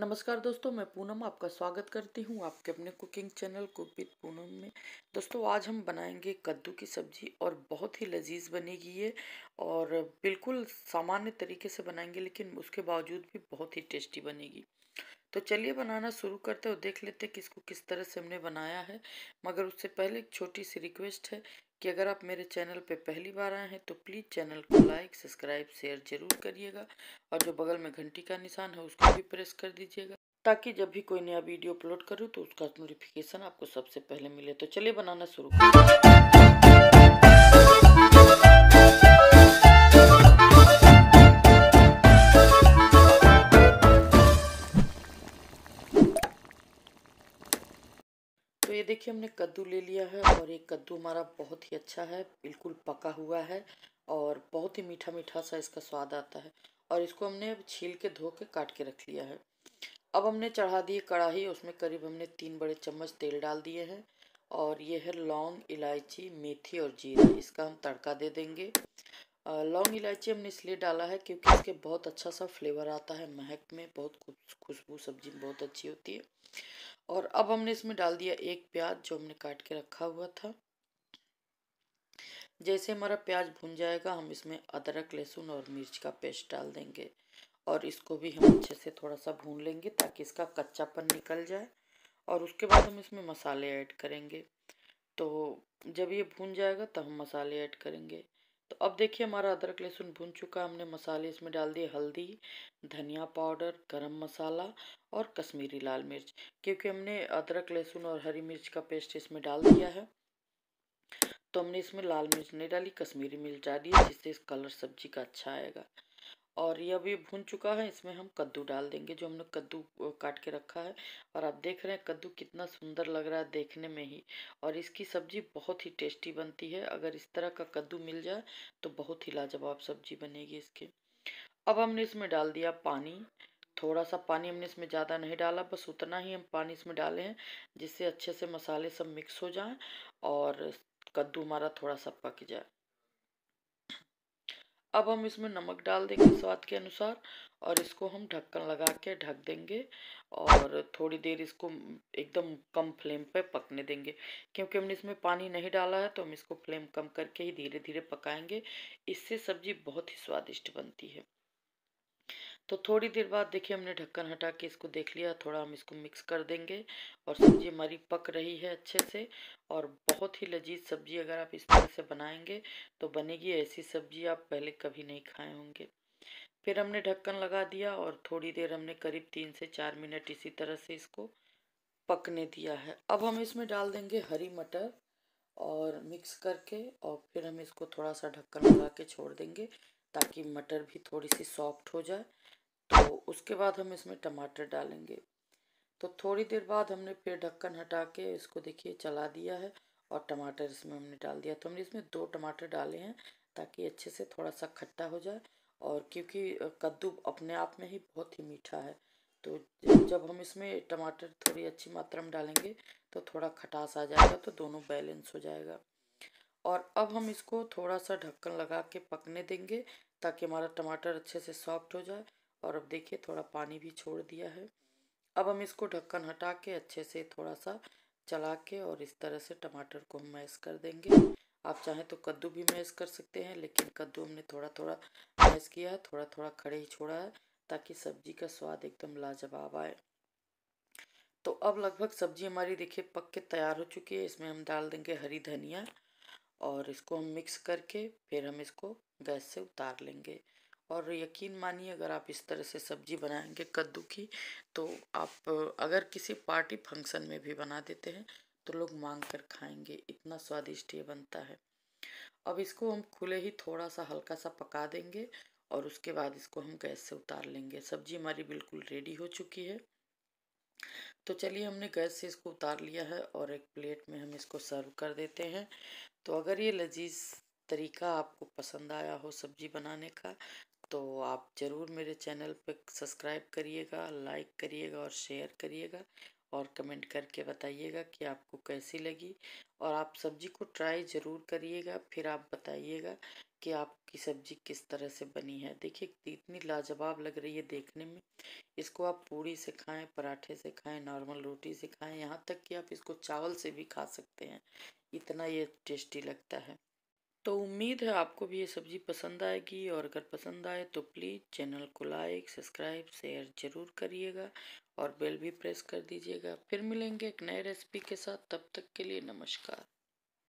नमस्कार दोस्तों मैं पूनम आपका स्वागत करती हूँ आपके अपने cooking channel cook with Poonam में दोस्तों आज हम बनाएंगे कद्दू की सब्ज़ी और बहुत ही लजीज बनेगी ये और बिल्कुल सामान्य तरीके से बनाएंगे लेकिन उसके बावजूद भी बहुत ही टेस्टी बनेगी तो चलिए बनाना शुरू करते और देख लेते किसको किस तरह से हमने बनाया है मगर उससे पहले एक छोटी सी रिक्वेस्ट है कि अगर आप मेरे चैनल पे पहली बार आए हैं तो प्लीज़ चैनल को लाइक सब्सक्राइब शेयर जरूर करिएगा और जो बगल में घंटी का निशान है उसको भी प्रेस कर दीजिएगा ताकि जब भी कोई नया वीडियो अपलोड करूँ तो उसका नोटिफिकेशन आपको सबसे पहले मिले तो चलिए बनाना शुरू करें देखिए हमने कद्दू ले लिया है और ये कद्दू हमारा बहुत ही अच्छा है बिल्कुल पका हुआ है और बहुत ही मीठा मीठा सा इसका स्वाद आता है और इसको हमने छील के धो के काट के रख लिया है अब हमने चढ़ा दिए कढ़ाई उसमें करीब हमने तीन बड़े चम्मच तेल डाल दिए हैं और ये है लौंग इलायची मेथी और जीरा इसका हम तड़का दे देंगे लौंग इलायची हमने इसलिए डाला है क्योंकि इसके बहुत अच्छा सा फ्लेवर आता है महक में बहुत खुशबू सब्जी बहुत अच्छी होती है और अब हमने इसमें डाल दिया एक प्याज जो हमने काट के रखा हुआ था जैसे हमारा प्याज भुन जाएगा हम इसमें अदरक लहसुन और मिर्च का पेस्ट डाल देंगे और इसको भी हम अच्छे से थोड़ा सा भून लेंगे ताकि इसका कच्चापन निकल जाए और उसके बाद हम इसमें मसाले ऐड करेंगे तो जब ये भून जाएगा तब हम मसाले ऐड करेंगे तो अब देखिए हमारा अदरक लहसुन भुन चुका हमने मसाले इसमें डाल दिए हल्दी धनिया पाउडर गरम मसाला और कश्मीरी लाल मिर्च क्योंकि हमने अदरक लहसुन और हरी मिर्च का पेस्ट इसमें डाल दिया है तो हमने इसमें लाल मिर्च नहीं डाली कश्मीरी मिर्च डाली जिससे कलर सब्जी का अच्छा आएगा और ये अभी भून चुका है इसमें हम कद्दू डाल देंगे जो हमने कद्दू काट के रखा है और आप देख रहे हैं कद्दू कितना सुंदर लग रहा है देखने में ही और इसकी सब्जी बहुत ही टेस्टी बनती है अगर इस तरह का कद्दू मिल जाए तो बहुत ही लाजवाब सब्जी बनेगी इसके अब हमने इसमें डाल दिया पानी थोड़ा सा पानी हमने इसमें ज़्यादा नहीं डाला बस उतना ही हम पानी इसमें डाले हैं जिससे अच्छे से मसाले सब मिक्स हो जाए और कद्दू हमारा थोड़ा सा पक जाए अब हम इसमें नमक डाल देंगे स्वाद के अनुसार और इसको हम ढक्कन लगा के ढक देंगे और थोड़ी देर इसको एकदम कम फ्लेम पे पकने देंगे क्योंकि हमने इसमें पानी नहीं डाला है तो हम इसको फ्लेम कम करके ही धीरे धीरे पकाएंगे इससे सब्ज़ी बहुत ही स्वादिष्ट बनती है तो थोड़ी देर बाद देखिए हमने ढक्कन हटा के इसको देख लिया थोड़ा हम इसको मिक्स कर देंगे और सब्जी हमारी पक रही है अच्छे से और बहुत ही लजीज सब्जी अगर आप इस तरह से बनाएंगे तो बनेगी ऐसी सब्जी आप पहले कभी नहीं खाए होंगे फिर हमने ढक्कन लगा दिया और थोड़ी देर हमने करीब तीन से चार मिनट इसी तरह से इसको पकने दिया है अब हम इसमें डाल देंगे हरी मटर और मिक्स करके और फिर हम इसको थोड़ा सा ढक्कन लगा के छोड़ देंगे ताकि मटर भी थोड़ी सी सॉफ्ट हो जाए तो उसके बाद हम इसमें टमाटर डालेंगे तो थोड़ी देर बाद हमने फिर ढक्कन हटा के इसको देखिए चला दिया है और टमाटर इसमें हमने डाल दिया तो हमने इसमें दो टमाटर डाले हैं ताकि अच्छे से थोड़ा सा खट्टा हो जाए और क्योंकि कद्दू अपने आप में ही बहुत ही मीठा है तो जब हम इसमें टमाटर थोड़ी अच्छी मात्रा में डालेंगे तो थोड़ा खटास आ जाएगा तो दोनों बैलेंस हो जाएगा और अब हम इसको थोड़ा सा ढक्कन लगा के पकने देंगे ताकि हमारा टमाटर अच्छे से सॉफ्ट हो जाए और अब देखिए थोड़ा पानी भी छोड़ दिया है अब हम इसको ढक्कन हटा के अच्छे से थोड़ा सा चला के और इस तरह से टमाटर को हम मैश कर देंगे आप चाहें तो कद्दू भी मैश कर सकते हैं लेकिन कद्दू हमने थोड़ा थोड़ा मैश किया है थोड़ा थोड़ा खड़े ही छोड़ा है ताकि सब्जी का स्वाद एकदम लाजवाब आए तो अब लगभग सब्जी हमारी देखिए पक के तैयार हो चुकी है इसमें हम डाल देंगे हरी धनिया और इसको हम मिक्स करके फिर हम इसको गैस से उतार लेंगे और यकीन मानिए अगर आप इस तरह से सब्जी बनाएंगे कद्दू की तो आप अगर किसी पार्टी फंक्शन में भी बना देते हैं तो लोग मांग कर खाएंगे इतना स्वादिष्ट ये बनता है अब इसको हम खुले ही थोड़ा सा हल्का सा पका देंगे और उसके बाद इसको हम गैस से उतार लेंगे सब्जी हमारी बिल्कुल रेडी हो चुकी है तो चलिए हमने गैस से इसको उतार लिया है और एक प्लेट में हम इसको सर्व कर देते हैं तो अगर ये लजीज तरीका आपको पसंद आया हो सब्जी बनाने का तो आप ज़रूर मेरे चैनल पर सब्सक्राइब करिएगा लाइक करिएगा और शेयर करिएगा और कमेंट करके बताइएगा कि आपको कैसी लगी और आप सब्जी को ट्राई ज़रूर करिएगा फिर आप बताइएगा कि आपकी सब्जी किस तरह से बनी है देखिए इतनी लाजवाब लग रही है देखने में इसको आप पूड़ी से खाएं पराठे से खाएं नॉर्मल रोटी से खाएं यहाँ तक कि आप इसको चावल से भी खा सकते हैं इतना ये टेस्टी लगता है तो उम्मीद है आपको भी ये सब्ज़ी पसंद आएगी और अगर पसंद आए तो प्लीज़ चैनल को लाइक सब्सक्राइब शेयर ज़रूर करिएगा और बेल भी प्रेस कर दीजिएगा फिर मिलेंगे एक नए रेसिपी के साथ तब तक के लिए नमस्कार